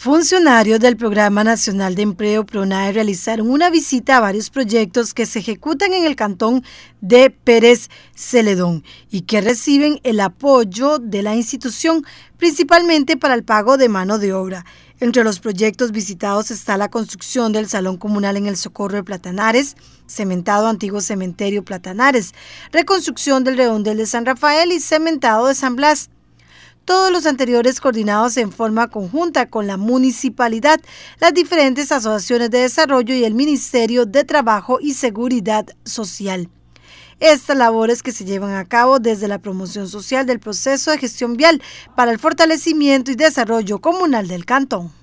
Funcionarios del Programa Nacional de Empleo PRONAE realizaron una visita a varios proyectos que se ejecutan en el cantón de Pérez Celedón y que reciben el apoyo de la institución principalmente para el pago de mano de obra. Entre los proyectos visitados está la construcción del Salón Comunal en el Socorro de Platanares, cementado antiguo cementerio Platanares, reconstrucción del redondel de San Rafael y cementado de San Blas todos los anteriores coordinados en forma conjunta con la municipalidad, las diferentes asociaciones de desarrollo y el Ministerio de Trabajo y Seguridad Social. Estas labores que se llevan a cabo desde la promoción social del proceso de gestión vial para el fortalecimiento y desarrollo comunal del cantón.